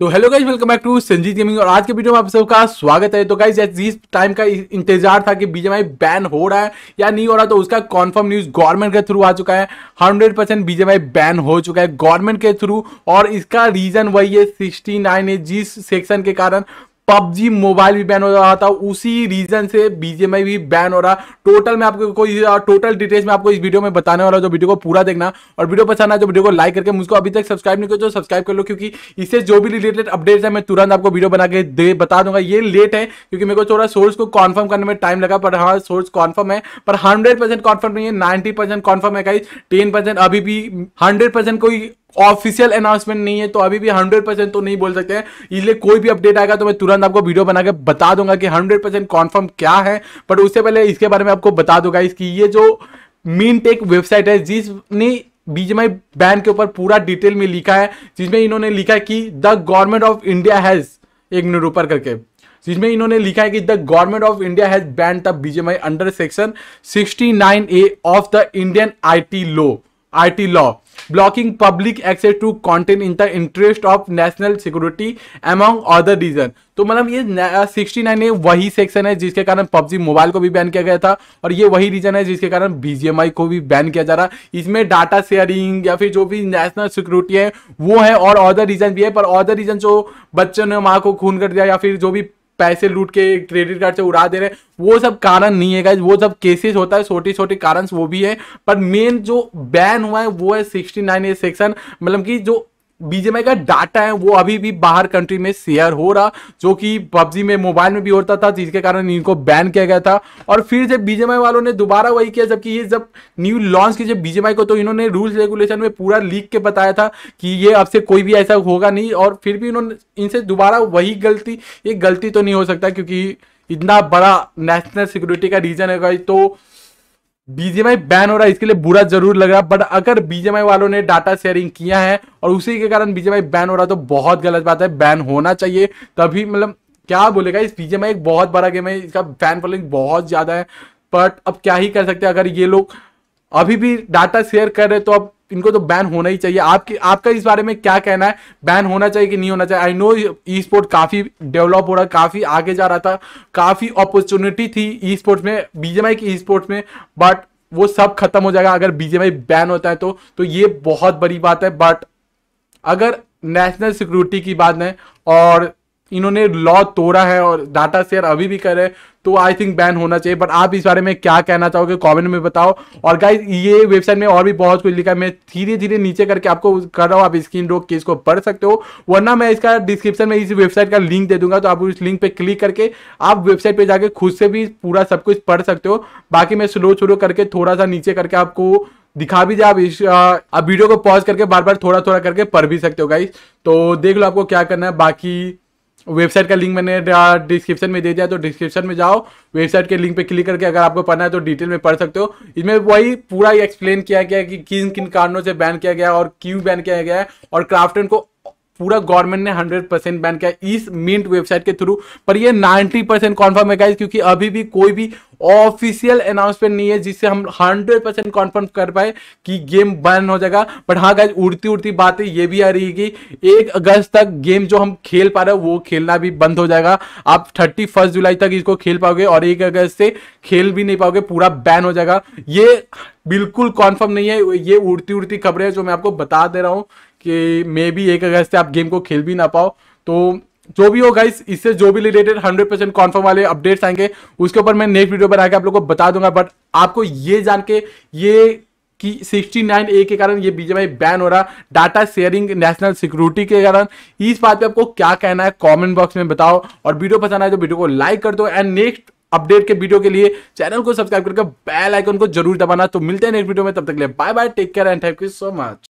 तो hello guys welcome back to Sanjeet gaming और आज के वीडियो में आप सबका स्वागत है तो गाइज जिस टाइम का इंतजार था कि बीजेमआई बैन हो रहा है या नहीं हो रहा तो उसका कॉन्फर्म न्यूज गवर्नमेंट के थ्रू आ चुका है 100 परसेंट बीजेमआई बैन हो चुका है गवर्नमेंट के थ्रू और इसका रीजन वही है सिक्सटी नाइन जिस सेक्शन के कारण पबजी मोबाइल भी बैन हो रहा था उसी रीजन से बीजेएमआई भी बैन हो रहा टोटल में आपको कोई टोटल डिटेल्स में आपको इस वीडियो में बताने वाला जो वीडियो को पूरा देखना और वीडियो पसंद आना जो वीडियो को लाइक करके मुझको अभी तक सब्सक्राइब नहीं करो तो सब्सक्राइब कर लो क्योंकि इससे जो भी रिलेटेड अपडेट्स है मैं तुरंत आपको वीडियो बना के दे बता दूंगा ये लेट है क्योंकि मेरे को थोड़ा सोर्स को कॉन्फर्म करने में टाइम लगा पर हाँ सोर्स कॉन्फर्म है पर हंड्रेड परसेंट कॉन्फर्म नहीं है नाइन्टी परसेंट कॉन्फर्म है कहीं टेन परसेंट अभी भी हंड्रेड परसेंट कोई ऑफिशियल अनाउंसमेंट नहीं है तो अभी भी 100 परसेंट तो नहीं बोल सकते हैं इसलिए कोई भी अपडेट आएगा तो मैं तुरंत आपको वीडियो बनाकर बता दूंगा कि 100 परसेंट कॉन्फर्म क्या है बट उससे पहले इसके बारे में आपको बता दूंगा इसकी ये जो मीन टेक वेबसाइट है जिसने बीजेमआई बैन के ऊपर पूरा डिटेल में लिखा है जिसमें इन्होंने लिखा है कि the government of India has एक मिनट ऊपर करके जिसमें इन्होंने लिखा है कि the government of India has ban the BGMI under section sixty A of the Indian I law IT law blocking public access to content in the interest of national security among other reason तो मतलब ये sixty nine uh, वही section है जिसके कारण PUBG mobile को भी ban किया गया था और ये वही रीजन है जिसके कारण बीजीएमआई को भी बैन किया जा रहा है इसमें डाटा शेयरिंग या फिर जो भी नेशनल सिक्योरिटी है वो है और अदर रीजन भी है पर अदर रीजन जो बच्चों ने माँ को खून कर दिया या फिर जो भी पैसे लूट के क्रेडिट कार्ड से उड़ा दे रहे हैं वो सब कारण नहीं है गाइज वो सब केसेस होता है छोटे छोटे कारण वो भी है पर मेन जो बैन हुआ है वो है सिक्सटी नाइन ए सेक्शन मतलब कि जो बीजेमआई का डाटा है वो अभी भी बाहर कंट्री में शेयर हो रहा जो कि पबजी में मोबाइल में भी होता था जिसके कारण इनको बैन किया गया था और फिर जब बीजेमआई वालों ने दोबारा वही किया जबकि ये जब न्यू लॉन्च की जब बीजेमआई को तो इन्होंने रूल्स रेगुलेशन में पूरा लीक के बताया था कि ये अब से कोई भी ऐसा होगा नहीं और फिर भी इन्होंने इनसे दोबारा वही गलती ये गलती तो नहीं हो सकता क्योंकि इतना बड़ा नेशनल सिक्योरिटी का रीजन है तो बीजेमआई बैन हो रहा है इसके लिए बुरा जरूर लग रहा है बट अगर बीजेमआई वालों ने डाटा शेयरिंग किया है और उसी के कारण बीजेमआई बैन हो रहा है तो बहुत गलत बात है बैन होना चाहिए तभी मतलब क्या बोलेगा इस बीजेमआई एक बहुत बड़ा गेम है इसका फैन फॉलोइंग बहुत ज्यादा है बट अब क्या ही कर सकते हैं अगर ये लोग अभी भी डाटा शेयर कर रहे तो अब इनको तो बैन होना ही चाहिए आपकी आपका इस बारे में क्या कहना है बैन होना चाहिए कि नहीं होना चाहिए आई नो ई स्पोर्ट काफ़ी डेवलप हो रहा काफ़ी आगे जा रहा था काफ़ी अपॉर्चुनिटी थी ई स्पोर्ट्स में बीजेमआई की ई स्पोर्ट्स में बट वो सब खत्म हो जाएगा अगर बीजेपी बैन होता है तो तो ये बहुत बड़ी बात है बट अगर नेशनल सिक्योरिटी की बात है और इन्होंने लॉ तोड़ा है और डाटा शेयर अभी भी करे तो आई थिंक बैन होना चाहिए बट आप इस बारे में क्या कहना चाहोगे कमेंट में बताओ और गाइज ये वेबसाइट में और भी बहुत कुछ लिखा है मैं धीरे धीरे नीचे करके आपको कर रहा हूँ आप स्क्रीन रोक के इसको पढ़ सकते हो वरना मैं इसका डिस्क्रिप्शन में इस वेबसाइट का लिंक दे दूंगा तो आप उस लिंक पर क्लिक करके आप वेबसाइट पर जाके खुद से भी पूरा सब कुछ पढ़ सकते हो बाकी मैं स्लो स्लो करके थोड़ा सा नीचे करके आपको दिखा भी जाए आप इस आप वीडियो को पॉज करके बार बार थोड़ा थोड़ा करके पढ़ भी सकते हो गाइस तो देख लो आपको क्या करना है बाकी वेबसाइट का लिंक मैंने डिस्क्रिप्शन में दे दिया तो डिस्क्रिप्शन में जाओ वेबसाइट के लिंक पे क्लिक करके अगर आपको पढ़ना है तो डिटेल में पढ़ सकते हो इसमें वही पूरा ही एक्सप्लेन किया गया कि किन किन कारणों से बैन किया गया और क्यों बैन किया गया है और क्राफ्टन को पूरा गवर्नमेंट ने 100 परसेंट बैन किया इस मिंट वेबसाइट के थ्रू पर ये 90 परसेंट कॉन्फर्म है क्योंकि अभी भी कोई भी ऑफिशियल अनाउंसमेंट नहीं है जिससे हम हंड्रेड परसेंट कॉन्फर्म कर पाए कि गेम बैन हो जाएगा बट हाँ गाइज उड़ती उड़ती बातें ये भी आ रही है कि एक अगस्त तक गेम जो हम खेल पा रहे हैं वो खेलना भी बंद हो जाएगा आप थर्टी फर्स्ट जुलाई तक इसको खेल पाओगे और एक अगस्त से खेल भी नहीं पाओगे पूरा बैन हो जाएगा ये बिल्कुल कॉन्फर्म नहीं है ये उड़ती उड़ती खबरें जो मैं आपको बता दे रहा हूँ कि मे भी एक अगस्त से आप गेम को खेल भी ना पाओ तो जो भी हो गाइस इससे जो भी रिलेटेड 100 परसेंट कॉन्फर्म वाले अपडेट्स आएंगे उसके ऊपर मैं नेक्स्ट वीडियो बना के आप लोगों को बता दूंगा बट आपको ये जान के ये कि 69 ए के कारण ये बीजेपी बैन हो रहा डाटा शेयरिंग नेशनल सिक्योरिटी के कारण इस बात पे आपको क्या कहना है कॉमेंट बॉक्स में बताओ और वीडियो पसंद आए तो वीडियो को लाइक कर दो एंड नेक्स्ट अपडेट के वीडियो के लिए चैनल को सब्सक्राइब करके बेल आइकन को जरूर दबाना तो मिलते हैं नेक्स्ट वीडियो में तब तक के bye bye take care and thank you so much